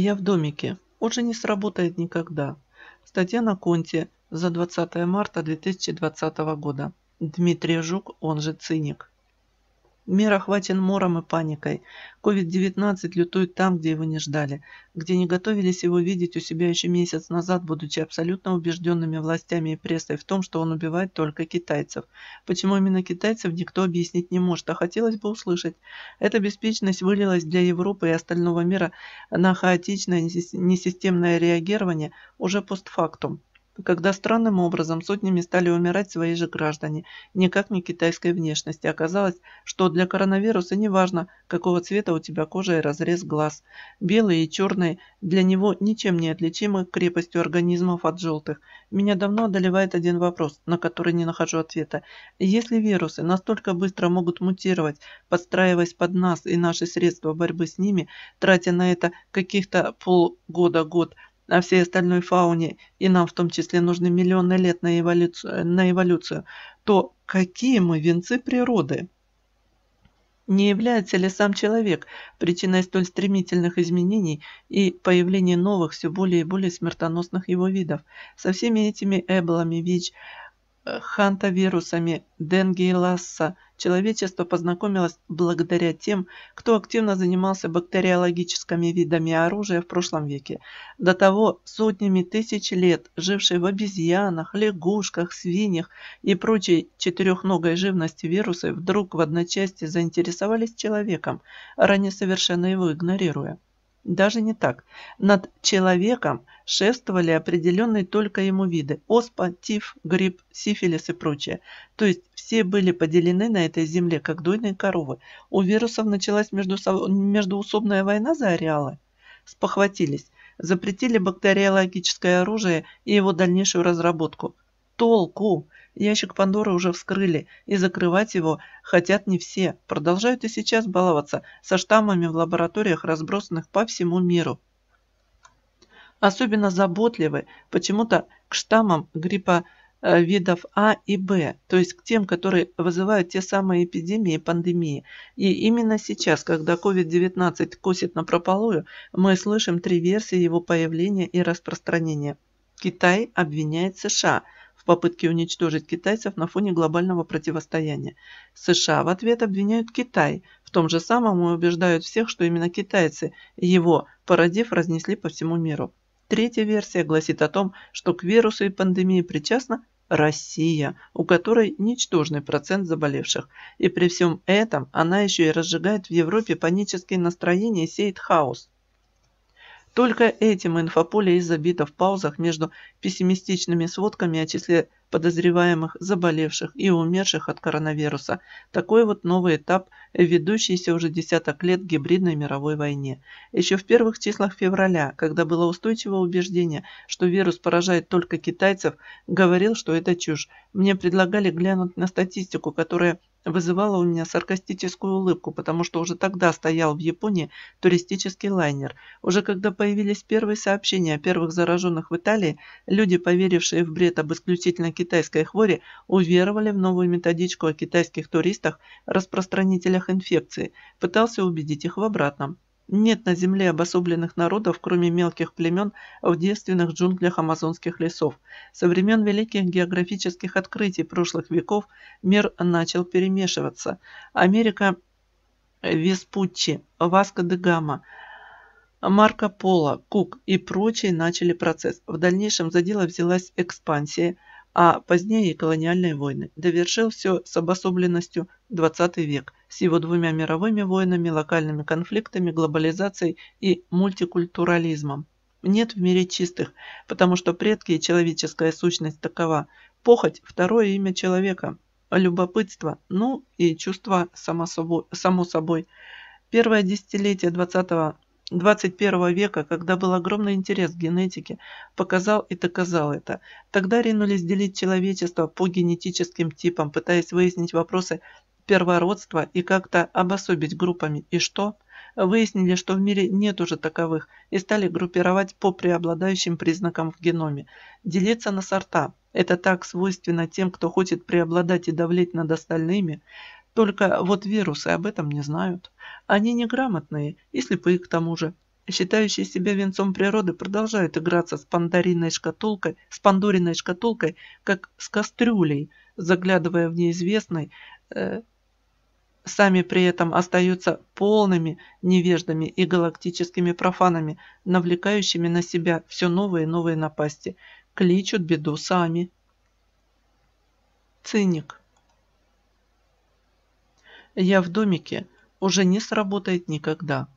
Я в домике. Уже не сработает никогда. Статья на конте за 20 марта 2020 года. Дмитрий Жук, он же Циник. Мир охвачен мором и паникой. COVID-19 лютует там, где его не ждали, где не готовились его видеть у себя еще месяц назад, будучи абсолютно убежденными властями и прессой в том, что он убивает только китайцев. Почему именно китайцев, никто объяснить не может, а хотелось бы услышать. Эта беспечность вылилась для Европы и остального мира на хаотичное несистемное реагирование уже постфактум когда странным образом сотнями стали умирать свои же граждане, никак не китайской внешности. Оказалось, что для коронавируса не важно, какого цвета у тебя кожа и разрез глаз. Белые и черные для него ничем не отличимы крепостью организмов от желтых. Меня давно одолевает один вопрос, на который не нахожу ответа. Если вирусы настолько быстро могут мутировать, подстраиваясь под нас и наши средства борьбы с ними, тратя на это каких-то полгода-год – на всей остальной фауне, и нам в том числе нужны миллионы лет на эволюцию, на эволюцию то какие мы венцы природы? Не является ли сам человек причиной столь стремительных изменений и появления новых, все более и более смертоносных его видов? Со всеми этими эблами, ВИЧ, хантавирусами Денге и Ласса человечество познакомилось благодаря тем, кто активно занимался бактериологическими видами оружия в прошлом веке, до того сотнями тысяч лет жившие в обезьянах, лягушках, свиньях и прочей четырехногой живности вирусы вдруг в одночасье заинтересовались человеком, ранее совершенно его игнорируя. Даже не так. Над человеком шествовали определенные только ему виды – оспа, тиф, грипп, сифилис и прочее. То есть все были поделены на этой земле, как дойные коровы. У вирусов началась междуусобная война за ареалы. Спохватились. Запретили бактериологическое оружие и его дальнейшую разработку – толку? Ящик Пандоры уже вскрыли, и закрывать его хотят не все. Продолжают и сейчас баловаться со штаммами в лабораториях, разбросанных по всему миру. Особенно заботливы почему-то к штаммам гриппа э, видов А и Б, то есть к тем, которые вызывают те самые эпидемии и пандемии. И именно сейчас, когда COVID-19 косит на прополую, мы слышим три версии его появления и распространения. Китай обвиняет США – попытке уничтожить китайцев на фоне глобального противостояния. США в ответ обвиняют Китай в том же самом и убеждают всех, что именно китайцы его, породив, разнесли по всему миру. Третья версия гласит о том, что к вирусу и пандемии причастна Россия, у которой ничтожный процент заболевших. И при всем этом она еще и разжигает в Европе панические настроения и сеет хаос. Только этим инфополе и забито в паузах между пессимистичными сводками о числе подозреваемых, заболевших и умерших от коронавируса. Такой вот новый этап, ведущийся уже десяток лет гибридной мировой войне. Еще в первых числах февраля, когда было устойчивое убеждение, что вирус поражает только китайцев, говорил, что это чушь. Мне предлагали глянуть на статистику, которая вызывала у меня саркастическую улыбку, потому что уже тогда стоял в Японии туристический лайнер. Уже когда появились первые сообщения о первых зараженных в Италии, люди, поверившие в бред об исключительно китайской хвори уверовали в новую методичку о китайских туристах, распространителях инфекции, пытался убедить их в обратном. Нет на земле обособленных народов, кроме мелких племен в девственных джунглях амазонских лесов. Со времен великих географических открытий прошлых веков мир начал перемешиваться. Америка Веспуччи, Васко де Гама, Марко Поло, Кук и прочие начали процесс. В дальнейшем за дело взялась экспансия, а позднее колониальные войны. Довершил все с обособленностью 20 век, с его двумя мировыми войнами, локальными конфликтами, глобализацией и мультикультурализмом. Нет в мире чистых, потому что предки и человеческая сущность такова. Похоть – второе имя человека. Любопытство, ну и чувства само собой. Само собой. Первое десятилетие 20 21 века, когда был огромный интерес к генетике, показал и доказал это. Тогда ринулись делить человечество по генетическим типам, пытаясь выяснить вопросы первородства и как-то обособить группами. И что? Выяснили, что в мире нет уже таковых, и стали группировать по преобладающим признакам в геноме. Делиться на сорта – это так свойственно тем, кто хочет преобладать и давлеть над остальными – только вот вирусы об этом не знают. Они неграмотные и слепые к тому же. Считающие себя венцом природы продолжают играться с пандариной шкатулкой, с пандориной шкатулкой, как с кастрюлей, заглядывая в неизвестный, э, сами при этом остаются полными невеждами и галактическими профанами, навлекающими на себя все новые и новые напасти. Кличут беду сами. Циник я в домике уже не сработает никогда